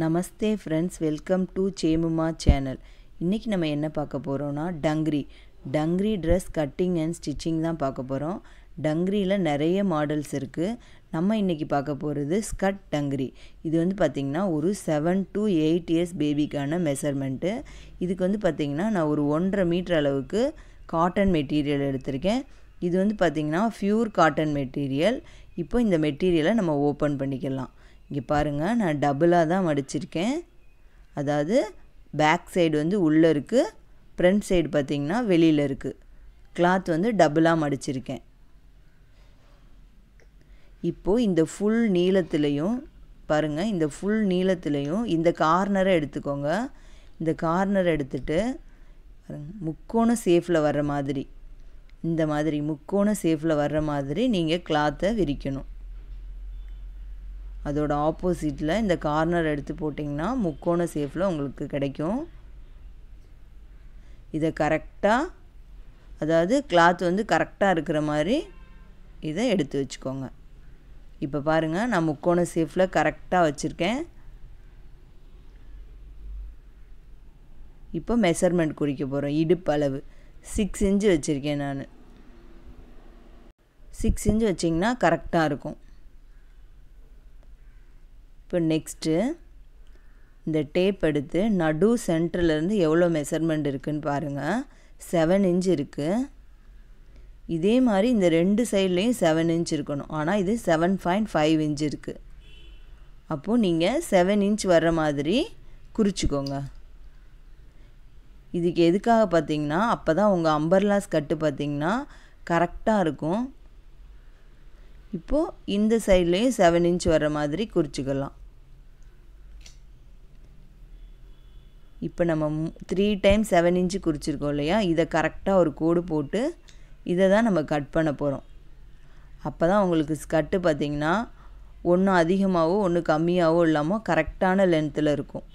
Namaste friends welcome to சேமுமா channel இன்றைக்கி நம்ம என்ன பார்க்க போகிறோம்னா dungaree dungaree dress cutting and stitching தான் பார்க்க போகிறோம் டங்க்ரியில் நிறைய மாடல்ஸ் இருக்குது நம்ம இன்றைக்கி பார்க்க போகிறது ஸ்கட் டங்க்ரி இது வந்து பார்த்திங்கன்னா ஒரு செவன் டு எயிட் இயர்ஸ் பேபிக்கான மெஷர்மெண்ட்டு இதுக்கு வந்து பார்த்திங்கன்னா நான் ஒரு ஒன்றரை மீட்டர் அளவுக்கு காட்டன் மெட்டீரியல் எடுத்திருக்கேன் இது வந்து பார்த்திங்கன்னா ஃப்யூர் காட்டன் மெட்டீரியல் இப்போ இந்த மெட்டீரியலை நம்ம ஓப்பன் பண்ணிக்கலாம் இங்கே பாருங்கள் நான் டபுளாக தான் மடிச்சிருக்கேன் அதாவது பேக் சைடு வந்து உள்ளே இருக்குது ஃப்ரண்ட் சைடு பார்த்திங்கன்னா வெளியில் இருக்குது கிளாத் வந்து டபுளாக மடிச்சிருக்கேன் இப்போது இந்த ஃபுல் நீளத்துலேயும் பாருங்கள் இந்த ஃபுல் நீளத்துலேயும் இந்த கார்னரை எடுத்துக்கோங்க இந்த கார்னர் பாருங்கள் முக்கோண சேஃபில் வர்ற மாதிரி இந்த மாதிரி முக்கோண சேஃபில் வர்ற மாதிரி நீங்கள் கிளாத்தை விரிக்கணும் அதோட ஆப்போசிட்டில் இந்த கார்னர் எடுத்து போட்டிங்கன்னா முக்கோண சேஃபில் உங்களுக்கு கிடைக்கும் இதை கரெக்டாக அதாவது கிளாத் வந்து கரெக்டாக இருக்கிற மாதிரி இதை எடுத்து வச்சுக்கோங்க இப்போ பாருங்கள் நான் முக்கோண சேஃபில் கரெக்டாக வச்சுருக்கேன் இப்போ மெஷர்மெண்ட் குறிக்க போகிறோம் இடுப்பு அளவு சிக்ஸ் இன்ச்சு வச்சுருக்கேன் நான் சிக்ஸ் இன்ச்சு வச்சிங்கன்னா கரெக்டாக இருக்கும் இப்போ நெக்ஸ்ட்டு இந்த டேப் எடுத்து நடு சென்டர்லேருந்து எவ்வளோ மெஷர்மெண்ட் இருக்குதுன்னு பாருங்கள் செவன் இன்ச் இருக்குது இதே மாதிரி இந்த ரெண்டு சைட்லேயும் செவன் இன்ச் இருக்கணும் ஆனால் இது செவன் பாயிண்ட் ஃபைவ் இன்ச் இருக்குது அப்போது நீங்கள் செவன் இன்ச் வர்ற மாதிரி குறிச்சிக்கோங்க இதுக்கு எதுக்காக பார்த்தீங்கன்னா அப்போ தான் உங்கள் அம்பர்லாஸ் கட்டு பார்த்தீங்கன்னா கரெக்டாக இருக்கும் இப்போது இந்த சைட்லேயும் செவன் இன்ச் வர்ற மாதிரி குறிச்சிக்கலாம் இப்போ நம்ம த்ரீ டைம் செவன் இன்ச்சு குறிச்சிருக்கோம் இல்லையா இதை கரெக்டாக ஒரு கோடு போட்டு இதை தான் நம்ம கட் பண்ண போகிறோம் அப்போ தான் உங்களுக்கு ஸ்கர்ட்டு பார்த்திங்கன்னா ஒன்று அதிகமாகவோ ஒன்று கம்மியாகவோ இல்லாமல் கரெக்டான லென்த்தில் இருக்கும்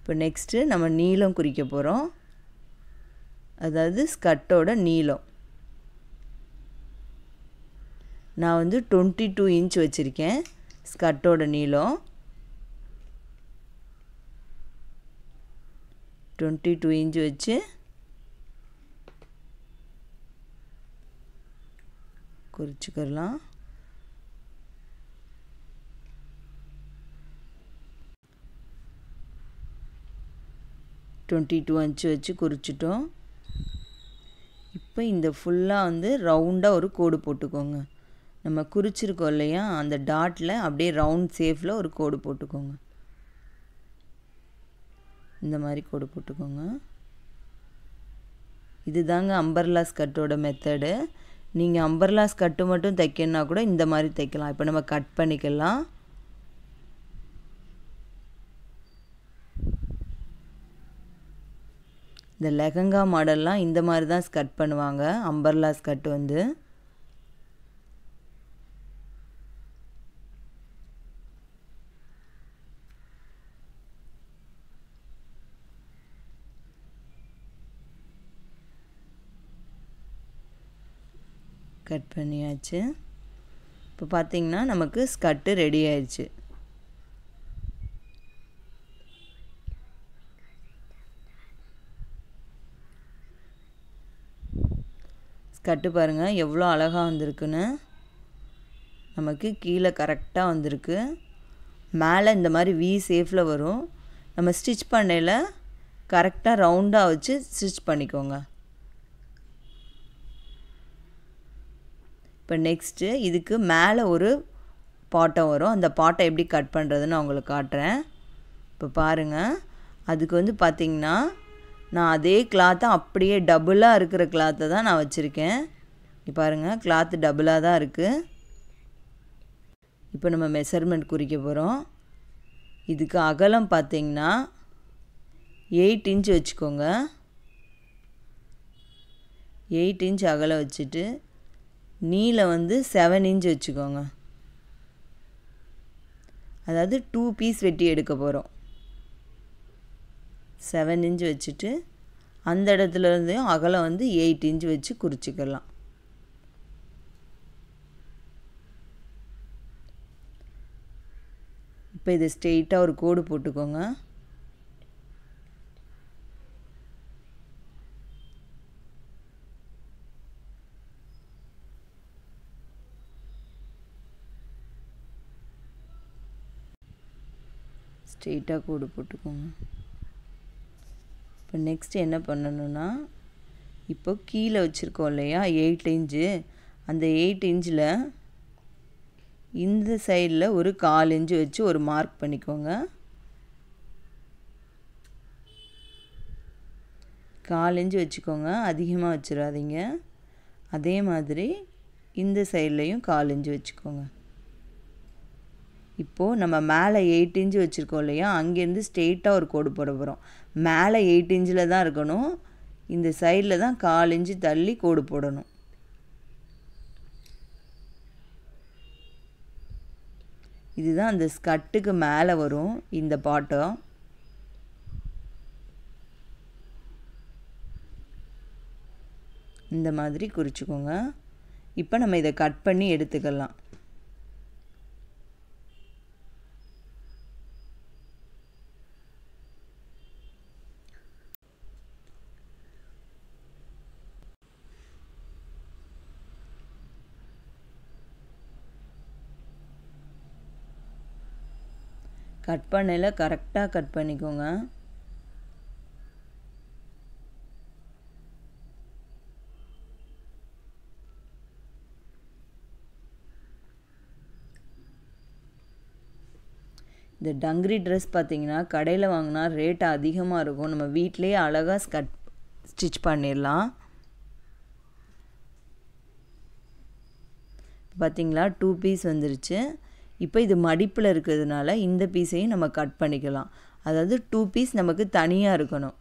இப்போ நெக்ஸ்ட்டு நம்ம நீளம் குறிக்க போகிறோம் அதாவது ஸ்கர்ட்டோட நீளம் நான் வந்து டுவெண்ட்டி டூ இன்ச் வச்சுருக்கேன் ஸ்கர்ட்டோட நீளம் டுவெண்ட்டி டூ இன்ச் வச்சு குறிச்சிக்கிறலாம் டுவெண்ட்டி டூ இன்ச்சு வச்சு குறிச்சிட்டோம் இப்போ இந்த ஃபுல்லாக வந்து ரவுண்டாக ஒரு கோடு போட்டுக்கோங்க நம்ம குறிச்சிருக்கோம் இல்லையா அந்த டாட்டில் அப்படியே ரவுண்ட் சேஃபில் ஒரு கோடு போட்டுக்கோங்க இந்த மாதிரி கோடு போட்டுக்கோங்க இது தாங்க அம்பர்லாஸ் கட்டோட மெத்தடு நீங்கள் அம்பர்லாஸ் கட்டு மட்டும் தைக்கணுன்னா கூட இந்த மாதிரி தைக்கலாம் இப்போ நம்ம கட் பண்ணிக்கலாம் இந்த லெகங்கா மாடல்லாம் இந்த மாதிரி தான் ஸ்கட் பண்ணுவாங்க அம்பர்லாஸ் கட் வந்து கட் பண்ணியாச்சு இப்போ பார்த்திங்கன்னா நமக்கு ஸ்கர்ட்டு ரெடி ஆயிடுச்சு ஸ்கர்ட்டு பாருங்கள் எவ்வளோ அழகாக வந்திருக்குன்னு நமக்கு கீழே கரெக்டாக வந்திருக்கு மேலே இந்த மாதிரி வி சேஃபில் வரும் நம்ம ஸ்டிச் பண்ணையில் கரெக்டாக ரவுண்டாக வச்சு ஸ்டிச் பண்ணிக்கோங்க இப்போ நெக்ஸ்ட்டு இதுக்கு மேலே ஒரு பாட்டம் வரும் அந்த பாட்டை எப்படி கட் பண்ணுறதுன்னு நான் உங்களுக்கு காட்டுறேன் இப்போ பாருங்கள் அதுக்கு வந்து பார்த்திங்கன்னா நான் அதே கிளாத்தை அப்படியே டபுளாக இருக்கிற கிளாத்தை தான் நான் வச்சுருக்கேன் இப்போ பாருங்கள் கிளாத்து டபுளாக தான் இருக்குது இப்போ நம்ம மெஷர்மெண்ட் குறிக்க போகிறோம் இதுக்கு அகலம் பார்த்திங்கன்னா எயிட் இன்ச் வச்சுக்கோங்க எயிட் இன்ச் அகலம் வச்சுட்டு நீல வந்து செவன் இன்ச் வச்சுக்கோங்க அதாவது டூ பீஸ் வெட்டி எடுக்க போகிறோம் செவன் இன்ச் வச்சுட்டு அந்த இடத்துல அகலம் வந்து எயிட் இன்ச் வச்சு குறிச்சிக்கலாம் இப்போ இதை ஸ்ட்ரெயிட்டாக ஒரு கோடு போட்டுக்கோங்க ஸ்ட்ரெயிட்டாக கூடு போட்டுக்கோங்க இப்போ நெக்ஸ்ட் என்ன பண்ணணும்னா இப்போ கீழே வச்சுருக்கோம் இல்லையா எயிட் இன்ச்சு அந்த எயிட் இன்ச்சில் இந்த சைடில் ஒரு கால் இன்ச்சு வச்சு ஒரு மார்க் பண்ணிக்கோங்க கால் இன்ச்சு வச்சுக்கோங்க அதிகமாக வச்சிடாதீங்க அதே மாதிரி இந்த சைட்லேயும் கால் இன்ச்சு வச்சுக்கோங்க இப்போது நம்ம மேலே எயிட் இன்ச்சு வச்சுருக்கோம் இல்லையா அங்கேருந்து ஸ்ட்ரெயிட்டாக ஒரு கோடு போட போகிறோம் மேலே எயிட் இன்ச்சில் தான் இருக்கணும் இந்த சைடில் தான் கால் இன்ச்சு தள்ளி கோடு போடணும் இதுதான் அந்த ஸ்கட்டுக்கு மேலே வரும் இந்த பாட்டம் இந்த மாதிரி குறிச்சிக்கோங்க இப்போ நம்ம இதை கட் பண்ணி எடுத்துக்கலாம் கட் பண்ணல கரெக்டாக கட் பண்ணிக்கோங்க இந்த டங்கிரி ட்ரெஸ் பார்த்திங்கன்னா கடையில் வாங்கினா ரேட் அதிகமாக இருக்கும் நம்ம வீட்லேயே அழகாக ஸ்கட் ஸ்டிச் பண்ணிடலாம் பார்த்திங்களா டூ பீஸ் வந்துருச்சு இப்போ இது மடிப்பில் இருக்கிறதுனால இந்த பீஸையும் நம்ம கட் பண்ணிக்கலாம் அதாவது டூ பீஸ் நமக்கு தனியாக இருக்கணும்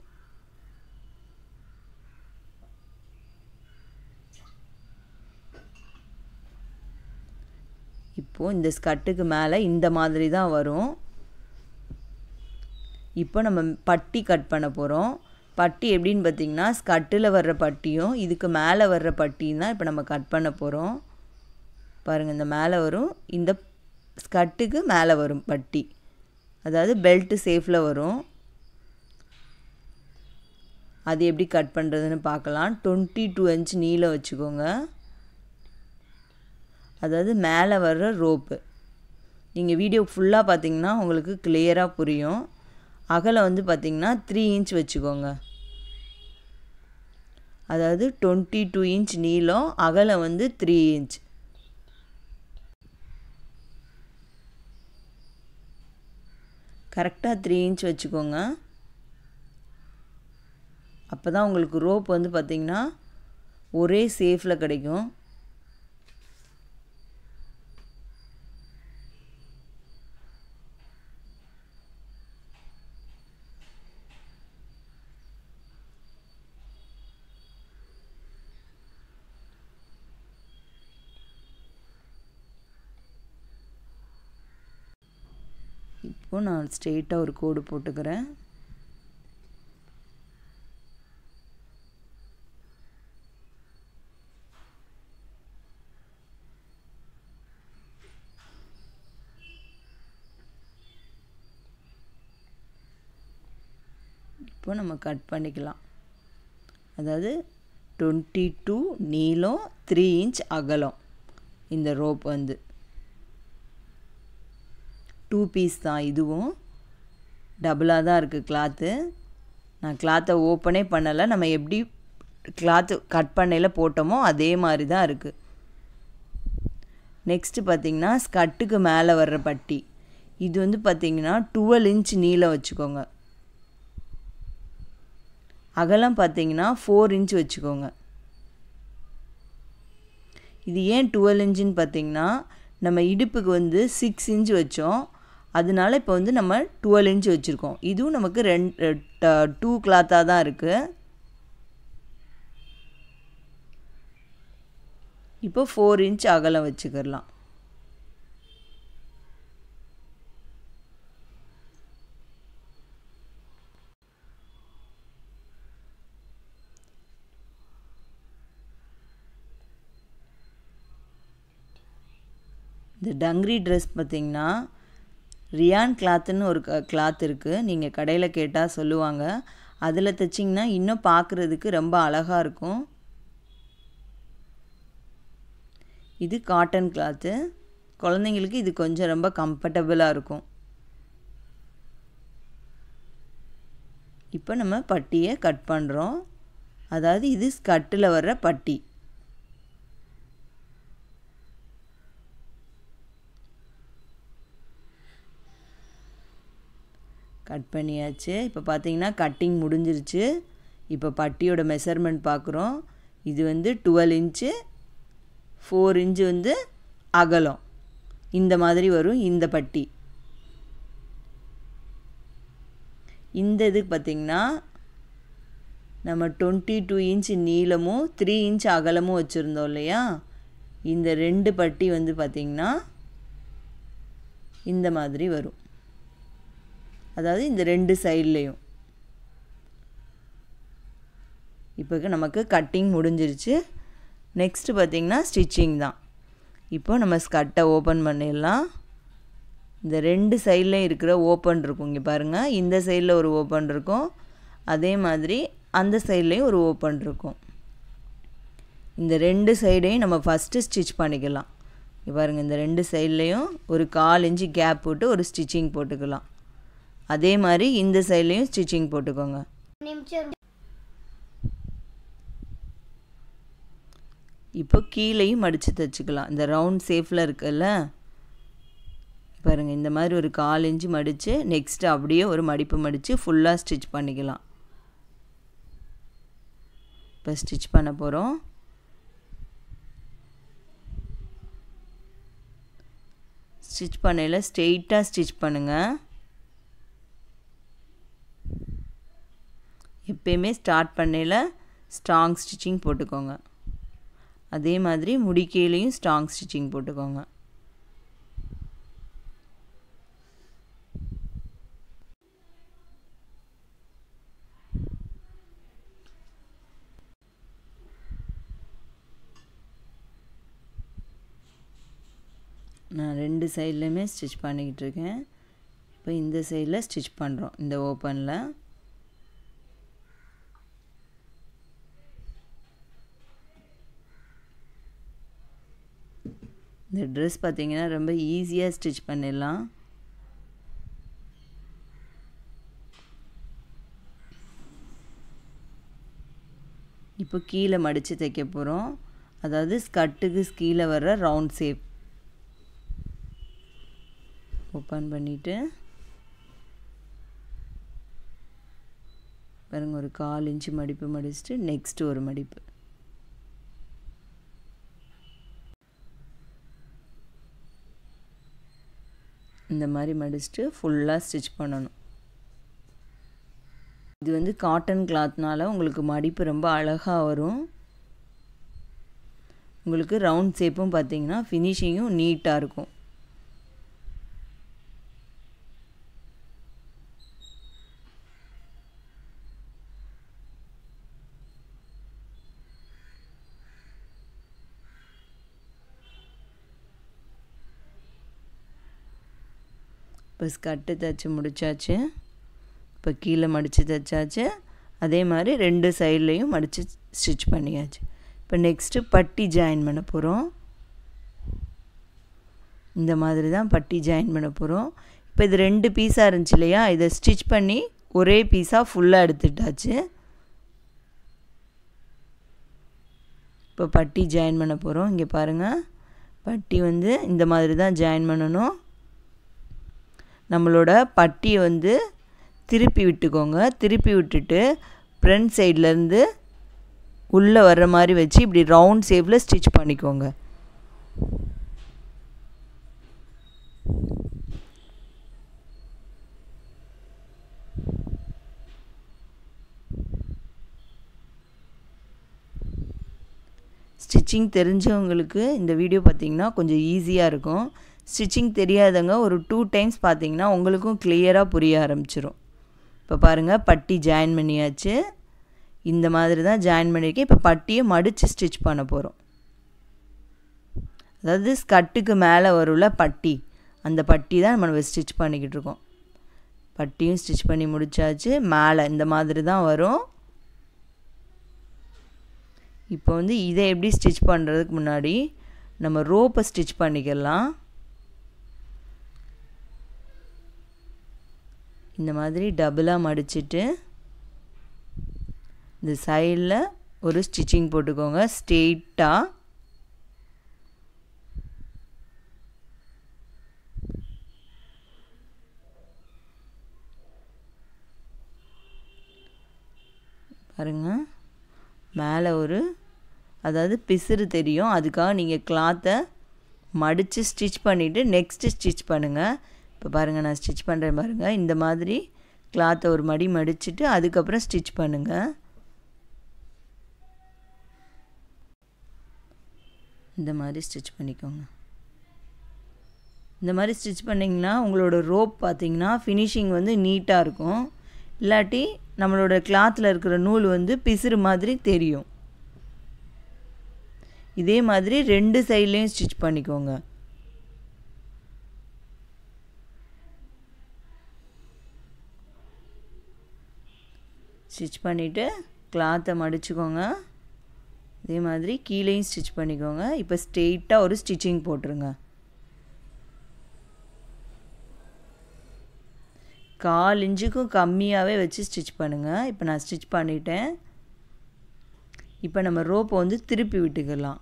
இப்போது இந்த ஸ்கட்டுக்கு மேலே இந்த மாதிரி தான் வரும் இப்போ நம்ம பட்டி கட் பண்ண போகிறோம் பட்டி எப்படின்னு பார்த்திங்கன்னா ஸ்கட்டில் வர்ற பட்டியும் இதுக்கு மேலே வர்ற பட்டியும் தான் இப்போ நம்ம கட் பண்ண போகிறோம் பாருங்கள் இந்த மேலே வரும் இந்த ஸ்கர்ட்டுக்கு மேலே வரும் பட்டி அதாவது பெல்ட்டு சேஃபில் வரும் அது எப்படி கட் பண்ணுறதுன்னு பார்க்கலாம் டுவெண்ட்டி டூ இன்ச் நீளம் வச்சுக்கோங்க அதாவது மேலே வர்ற ரோப்பு நீங்கள் வீடியோ ஃபுல்லாக பார்த்தீங்கன்னா உங்களுக்கு கிளியராக புரியும் அகலை வந்து பார்த்திங்கன்னா த்ரீ இன்ச் வச்சுக்கோங்க அதாவது டுவெண்ட்டி டூ இன்ச் நீளம் அகலை வந்து த்ரீ இன்ச் கரெக்டாக த்ரீ இன்ச் வச்சுக்கோங்க அப்போ தான் உங்களுக்கு ரோப் வந்து பார்த்திங்கன்னா ஒரே சேஃபில் கிடைக்கும் இப்போது நான் ஸ்ட்ரெயிட்டாக ஒரு கோடு போட்டுக்கிறேன் இப்போ நம்ம கட் பண்ணிக்கலாம் அதாவது டுவெண்ட்டி டூ நீளம் த்ரீ இன்ச் அகலம் இந்த ரோப் வந்து டூ பீஸ் தான் இதுவும் டபுளாக தான் இருக்குது கிளாத்து நான் கிளாத்தை ஓப்பனே பண்ணலை நம்ம எப்படி கிளாத்து கட் பண்ணையில் போட்டோமோ அதே மாதிரி தான் இருக்குது நெக்ஸ்ட்டு பார்த்திங்கன்னா ஸ்கட்டுக்கு மேலே வர்ற பட்டி இது வந்து பார்த்திங்கன்னா டுவெல் இன்ச் நீளம் வச்சுக்கோங்க அகலம் பார்த்திங்கன்னா ஃபோர் இன்ச் வச்சுக்கோங்க இது ஏன் டுவெல் இன்ச்சுன்னு பார்த்திங்கன்னா நம்ம இடுப்புக்கு வந்து சிக்ஸ் இன்ச் வச்சோம் அதனால இப்போ வந்து நம்ம டுவெல் இன்ச் வச்சுருக்கோம் இதுவும் நமக்கு ரெண்டு டூ கிளாத்தாக தான் இருக்குது இப்போ ஃபோர் இன்ச் அகலம் வச்சுக்கிடலாம் இந்த டங்கிரி ட்ரெஸ் பார்த்திங்கன்னா ரியான் கிளாத்துன்னு ஒரு கிளாத் இருக்குது நீங்கள் கடையில் கேட்டால் சொல்லுவாங்க அதில் தைச்சிங்கன்னா இன்னும் பார்க்குறதுக்கு ரொம்ப அழகாக இருக்கும் இது காட்டன் கிளாத்து குழந்தைங்களுக்கு இது கொஞ்சம் ரொம்ப கம்ஃபர்டபுளாக இருக்கும் இப்போ நம்ம பட்டியை கட் பண்ணுறோம் அதாவது இது ஸ்கட்டில் வர்ற பட்டி கட் பண்ணியாச்சு இப்போ பார்த்தீங்கன்னா கட்டிங் முடிஞ்சிருச்சு இப்போ பட்டியோட மெஷர்மெண்ட் பார்க்குறோம் இது வந்து டுவெல் இன்ச்சு ஃபோர் இன்ச்சு வந்து அகலம் இந்த மாதிரி வரும் இந்த பட்டி இந்த இதுக்கு பார்த்திங்கன்னா நம்ம டுவெண்ட்டி டூ இன்ச் நீளமும் த்ரீ இன்ச் அகலமும் வச்சுருந்தோம் இல்லையா இந்த ரெண்டு பட்டி வந்து பார்த்திங்கன்னா இந்த மாதிரி வரும் அதாவது இந்த ரெண்டு சைட்லேயும் இப்போ நமக்கு கட்டிங் முடிஞ்சிருச்சு நெக்ஸ்ட்டு பார்த்திங்கன்னா ஸ்டிச்சிங் தான் இப்போ நம்ம ஸ்கட்டை ஓப்பன் பண்ணிடலாம் இந்த ரெண்டு சைட்லேயும் இருக்கிற ஓப்பன் இருக்கும் இங்கே பாருங்கள் இந்த சைடில் ஒரு ஓப்பன் இருக்கும் அதே மாதிரி அந்த சைட்லேயும் ஒரு ஓப்பன் இருக்கும் இந்த ரெண்டு சைடையும் நம்ம ஃபஸ்ட்டு ஸ்டிச் பண்ணிக்கலாம் இப்போ பாருங்கள் இந்த ரெண்டு சைட்லேயும் ஒரு கால் இன்ச்சு கேப் போட்டு ஒரு ஸ்டிச்சிங் போட்டுக்கலாம் அதே மாதிரி இந்த சைட்லேயும் ஸ்டிச்சிங் போட்டுக்கோங்க இப்போ கீழேயும் மடித்து தைச்சிக்கலாம் இந்த ரவுண்ட் ஷேஃபில் இருக்குல்ல பாருங்கள் இந்த மாதிரி ஒரு கால் இன்ச்சு மடித்து நெக்ஸ்ட் அப்படியே ஒரு மடிப்பு மடித்து ஃபுல்லாக ஸ்டிச் பண்ணிக்கலாம் இப்போ ஸ்டிச் பண்ண போகிறோம் ஸ்டிச் பண்ணையில் ஸ்ட்ரெயிட்டாக ஸ்டிச் பண்ணுங்கள் இப்போயுமே ஸ்டார்ட் பண்ணையில் ஸ்ட்ராங் ஸ்டிச்சிங் போட்டுக்கோங்க அதே மாதிரி முடிக்கையிலையும் ஸ்ட்ராங் ஸ்டிச்சிங் போட்டுக்கோங்க நான் ரெண்டு சைட்லையுமே ஸ்டிச் பண்ணிக்கிட்டு இருக்கேன் இப்போ இந்த சைடில் ஸ்டிச் பண்ணுறோம் இந்த ஓப்பனில் இந்த ட்ரெஸ் பார்த்திங்கன்னா ரொம்ப ஈஸியாக ஸ்டிச் பண்ணிடலாம் இப்போ கீழே மடித்து தைக்க போகிறோம் அதாவது ஸ்கர்ட்டுக்கு கீழே வர்ற ரவுண்ட் ஷேப் ஓப்பன் பண்ணிவிட்டு பாருங்கள் ஒரு கால் இன்ச்சு மடிப்பு மடிச்சுட்டு நெக்ஸ்ட்டு ஒரு மடிப்பு இந்த மாதிரி மடிச்சுட்டு ஃபுல்லாக ஸ்டிச் பண்ணணும் இது வந்து காட்டன் கிளாத்னால உங்களுக்கு மடிப்பு ரொம்ப அழகாக வரும் உங்களுக்கு ரவுண்ட் ஷேப்பும் பார்த்தீங்கன்னா ஃபினிஷிங்கும் நீட்டாக இருக்கும் இப்போ ஸ்கர்ட்டு தைச்சி முடித்தாச்சு இப்போ கீழே மடித்து தைச்சாச்சு அதே மாதிரி ரெண்டு சைட்லேயும் மடித்து ஸ்டிச் பண்ணியாச்சு இப்போ நெக்ஸ்ட்டு பட்டி ஜாயின் பண்ண போகிறோம் இந்த மாதிரி தான் பட்டி ஜாயின் பண்ண போகிறோம் இப்போ இது ரெண்டு பீஸாக இருந்துச்சு இல்லையா இதை ஸ்டிச் பண்ணி ஒரே பீஸாக ஃபுல்லாக எடுத்துட்டாச்சு இப்போ பட்டி ஜாயின் பண்ண போகிறோம் இங்கே பாருங்கள் பட்டி வந்து இந்த மாதிரி தான் ஜாயின் பண்ணணும் நம்மளோட பட்டியை வந்து திருப்பி விட்டுக்கோங்க திருப்பி விட்டுட்டு ஃப்ரண்ட் சைட்லேருந்து உள்ளே வர்ற மாதிரி வச்சு இப்படி ரவுண்ட் ஷேப்பில் ஸ்டிச் பண்ணிக்கோங்க ஸ்டிச்சிங் தெரிஞ்சவங்களுக்கு இந்த வீடியோ பார்த்திங்கன்னா கொஞ்சம் ஈஸியாக இருக்கும் ஸ்டிச்சிங் தெரியாதவங்க ஒரு டூ டைம்ஸ் பார்த்தீங்கன்னா உங்களுக்கும் கிளியராக புரிய ஆரம்பிச்சிடும் இப்போ பாருங்கள் பட்டி ஜாயின் பண்ணியாச்சு இந்த மாதிரி தான் ஜாயின் பண்ணியிருக்கேன் இப்போ பட்டியை மடித்து ஸ்டிச் பண்ண போகிறோம் அதாவது ஸ்கட்டுக்கு மேலே வரும்ல பட்டி அந்த பட்டி தான் நம்ம ஸ்டிச் பண்ணிக்கிட்டு இருக்கோம் பட்டியும் ஸ்டிச் பண்ணி முடித்தாச்சு மேலே இந்த மாதிரி தான் வரும் இப்போ வந்து இதை எப்படி ஸ்டிச் பண்ணுறதுக்கு முன்னாடி நம்ம ரோப்பை ஸ்டிச் பண்ணிக்கலாம் இந்த மாதிரி டபுளாக மடிச்சுட்டு இந்த சைடில் ஒரு ஸ்டிச்சிங் போட்டுக்கோங்க ஸ்ட்ரெயிட்டாக பாருங்கள் மேலே ஒரு அதாவது பிசுறு தெரியும் அதுக்காக நீங்கள் கிளாத்தை மடித்து ஸ்டிச் பண்ணிவிட்டு நெக்ஸ்ட்டு ஸ்டிச் பண்ணுங்கள் இப்போ பாருங்கள் நான் ஸ்டிச் பண்ணுறேன் பாருங்கள் இந்த மாதிரி கிளாத்தை ஒரு மடி மடிச்சுட்டு அதுக்கப்புறம் ஸ்டிச் பண்ணுங்கள் இந்த மாதிரி ஸ்டிச் பண்ணிக்கோங்க இந்த மாதிரி ஸ்டிச் பண்ணிங்கன்னா உங்களோட ரோப் பார்த்திங்கன்னா ஃபினிஷிங் வந்து நீட்டாக இருக்கும் இல்லாட்டி நம்மளோட கிளாத்தில் இருக்கிற நூல் வந்து பிசுறு மாதிரி தெரியும் இதே மாதிரி ரெண்டு சைட்லேயும் ஸ்டிச் பண்ணிக்கோங்க ஸ்டிச் பண்ணிவிட்டு கிளாத்தை மடிச்சுக்கோங்க இதே மாதிரி கீழேயும் ஸ்டிச் பண்ணிக்கோங்க இப்போ ஸ்ட்ரெயிட்டாக ஒரு ஸ்டிச்சிங் போட்டுருங்க கால் இன்ச்சுக்கும் கம்மியாகவே வச்சு ஸ்டிச் பண்ணுங்கள் இப்போ நான் ஸ்டிச் பண்ணிட்டேன் இப்போ நம்ம ரோப்பை வந்து திருப்பி விட்டுக்கலாம்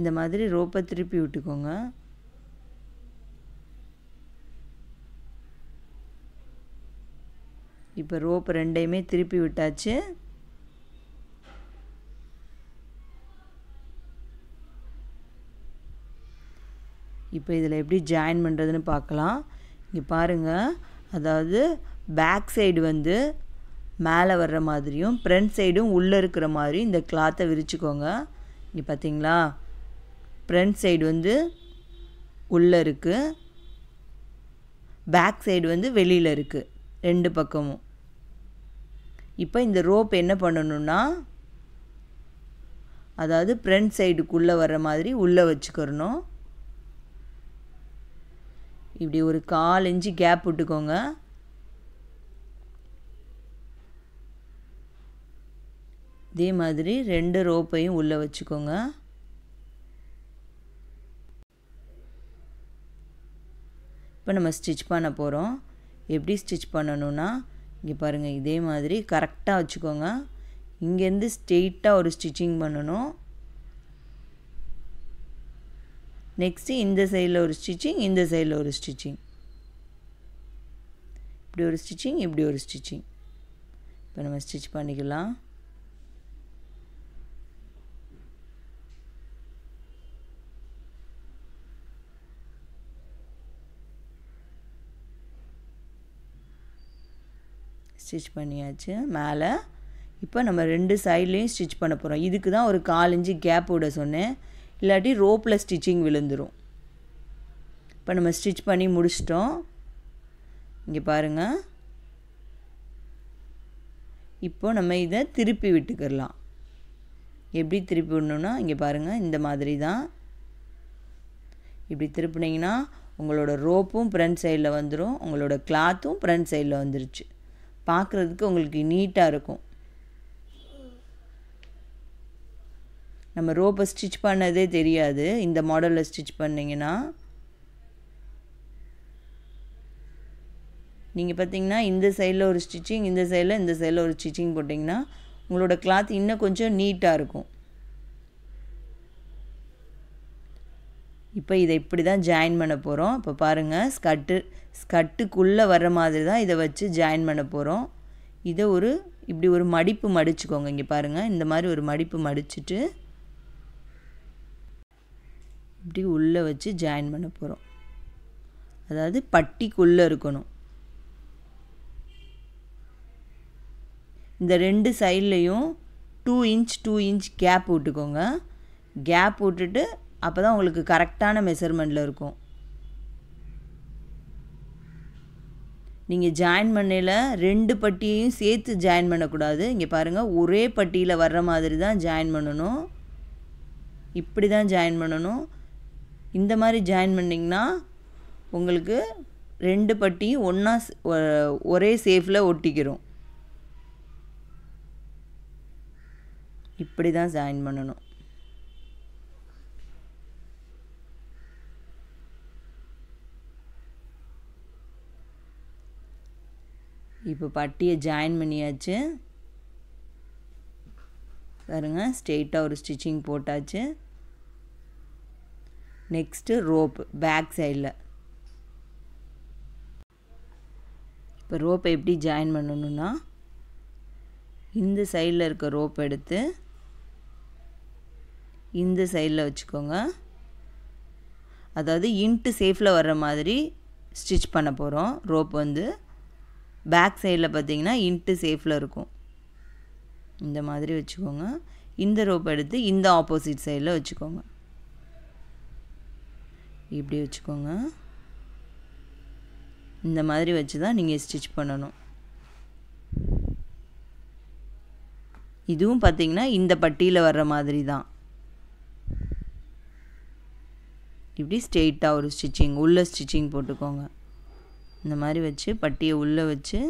இந்த மாதிரி ரோப்பை திருப்பி விட்டுக்கோங்க இப்போ ரோப் ரெண்டையுமே திருப்பி விட்டாச்சு இப்போ இதில் எப்படி ஜாயின் பண்ணுறதுன்னு பார்க்கலாம் இங்கே பாருங்கள் அதாவது பேக் சைடு வந்து மேலே வர்ற மாதிரியும் ஃப்ரண்ட் சைடும் உள்ளே இருக்கிற மாதிரியும் இந்த கிளாத்தை விரிச்சுக்கோங்க இங்கே பார்த்தீங்களா ஃப்ரண்ட் சைடு வந்து உள்ளே இருக்குது பேக் சைடு வந்து வெளியில் இருக்குது ரெண்டு பக்கமும் இப்போ இந்த ரோப் என்ன பண்ணணும்னா அதாவது ஃப்ரண்ட் சைடுக்குள்ளே வர்ற மாதிரி உள்ளே வச்சுக்கிறணும் இப்படி ஒரு கால் இஞ்சி கேப் விட்டுக்கோங்க இதே மாதிரி ரெண்டு ரோப்பையும் உள்ளே வச்சுக்கோங்க இப்போ நம்ம ஸ்டிச் பண்ண போகிறோம் எப்படி ஸ்டிச் பண்ணணுன்னா இங்கே பாருங்கள் இதே மாதிரி கரெக்டாக வச்சுக்கோங்க இங்கேருந்து ஸ்ட்ரெயிட்டாக ஒரு ஸ்டிச்சிங் பண்ணணும் நெக்ஸ்ட்டு இந்த சைடில் ஒரு ஸ்டிச்சிங் இந்த சைடில் ஒரு ஸ்டிச்சிங் இப்படி ஒரு ஸ்டிச்சிங் இப்படி ஒரு ஸ்டிச்சிங் இப்போ நம்ம ஸ்டிச் பண்ணிக்கலாம் ஸ்டிச் பண்ணியாச்சு மேலே இப்போ நம்ம ரெண்டு சைட்லேயும் ஸ்டிச் பண்ண போகிறோம் இதுக்கு தான் ஒரு கால் இன்ச்சு கேப் விட சொன்னேன் இல்லாட்டி ரோப்பில் ஸ்டிச்சிங் விழுந்துடும் இப்போ நம்ம ஸ்டிச் பண்ணி முடிச்சிட்டோம் இங்கே பாருங்கள் இப்போ நம்ம இதை திருப்பி விட்டுக்கிடலாம் எப்படி திருப்பி விடணுன்னா இங்கே பாருங்கள் இந்த மாதிரி தான் இப்படி திருப்பினீங்கன்னா உங்களோட ரோப்பும் ஃப்ரண்ட் சைடில் வந்துடும் உங்களோட கிளாத்தும் ஃப்ரண்ட் சைடில் வந்துருச்சு பார்க்குறதுக்கு உங்களுக்கு நீட்டாக இருக்கும் நம்ம ரோப்பை ஸ்டிச் பண்ணதே தெரியாது இந்த மாடலில் ஸ்டிச் பண்ணிங்கன்னா நீங்கள் பார்த்தீங்கன்னா இந்த சைடில் ஒரு ஸ்டிச்சிங் இந்த சைடில் இந்த சைடில் ஒரு ஸ்டிச்சிங் போட்டிங்கன்னா உங்களோட கிளாத் இன்னும் கொஞ்சம் நீட்டாக இருக்கும் இப்போ இதை இப்படி தான் ஜாயின் பண்ண போகிறோம் இப்போ பாருங்கள் ஸ்கட்டு ஸ்கட்டுக்குள்ளே வர்ற மாதிரி தான் இதை வச்சு ஜாயின் பண்ண போகிறோம் இதை ஒரு இப்படி ஒரு மடிப்பு மடிச்சுக்கோங்க இங்கே பாருங்கள் இந்த மாதிரி ஒரு மடிப்பு மடிச்சுட்டு இப்படி உள்ளே வச்சு ஜாயின் பண்ண போகிறோம் அதாவது பட்டிக்குள்ளே இருக்கணும் இந்த ரெண்டு சைட்லேயும் two inch two inch gap விட்டுக்கோங்க கேப் விட்டுட்டு அப்போ தான் உங்களுக்கு கரெக்டான மெஷர்மெண்ட்டில் இருக்கும் நீங்கள் ஜாயின் பண்ணையில் ரெண்டு பட்டியையும் சேர்த்து ஜாயின் பண்ணக்கூடாது இங்கே பாருங்கள் ஒரே பட்டியில் வர்ற மாதிரி தான் ஜாயின் பண்ணணும் இப்படி தான் ஜாயின் பண்ணணும் இந்த மாதிரி ஜாயின் பண்ணிங்கன்னா உங்களுக்கு ரெண்டு பட்டியும் ஒன்றா ஒரே சேஃபில் ஒட்டிக்கிறோம் இப்படி தான் ஜாயின் பண்ணணும் இப்போ பட்டியை ஜாயின் பண்ணியாச்சு பாருங்கள் ஸ்ட்ரெயிட்டாக ஒரு ஸ்டிச்சிங் போட்டாச்சு நெக்ஸ்ட்டு ரோப்பு பேக் சைடில் இப்போ ரோப்பை எப்படி ஜாயின் பண்ணணுன்னா இந்த சைடில் இருக்க ரோப் எடுத்து இந்த சைடில் வச்சுக்கோங்க அதாவது இன்ட்டு சேஃபில் வர்ற மாதிரி ஸ்டிச் பண்ண போகிறோம் ரோப் வந்து பேக் சைடில் பார்த்தீங்கன்னா இன்ட்டு சேஃபில் இருக்கும் இந்த மாதிரி வச்சுக்கோங்க இந்த ரோப் எடுத்து இந்த ஆப்போசிட் சைடில் வச்சுக்கோங்க இப்படி வச்சுக்கோங்க இந்த மாதிரி வச்சு தான் நீங்கள் ஸ்டிச் பண்ணணும் இதுவும் பார்த்தீங்கன்னா இந்த பட்டியில் வர்ற மாதிரி தான் இப்படி ஸ்ட்ரெயிட்டாக ஒரு ஸ்டிச்சிங் உள்ள ஸ்டிச்சிங் போட்டுக்கோங்க இந்த மாதிரி வச்சு பட்டியை உள்ளே வச்சு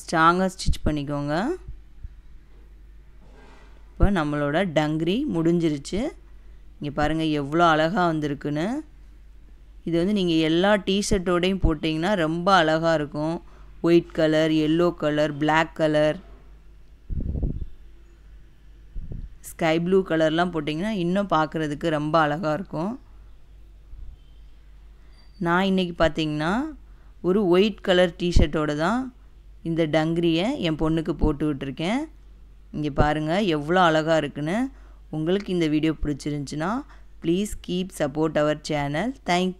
ஸ்ட்ராங்காக ஸ்டிச் பண்ணிக்கோங்க இப்போ நம்மளோட டங்கிரி முடிஞ்சிருச்சு இங்கே பாருங்கள் எவ்வளோ அழகாக வந்திருக்குன்னு இது வந்து நீங்கள் எல்லா டீஷர்ட்டோடையும் போட்டிங்கன்னா ரொம்ப அழகாக இருக்கும் white colour yellow colour black colour sky blue கலர்லாம் போட்டிங்கன்னா இன்னும் பார்க்குறதுக்கு ரொம்ப அழகாக இருக்கும் நான் இன்றைக்கி பார்த்தீங்கன்னா ஒரு ஒயிட் கலர் டிஷர்ட்டோடு தான் இந்த டங்கிரியை என் பொண்ணுக்கு போட்டு விட்டுருக்கேன் இங்கே பாருங்கள் எவ்வளோ அழகாக இருக்குன்னு உங்களுக்கு இந்த வீடியோ பிடிச்சிருந்துச்சின்னா please keep support our channel thank you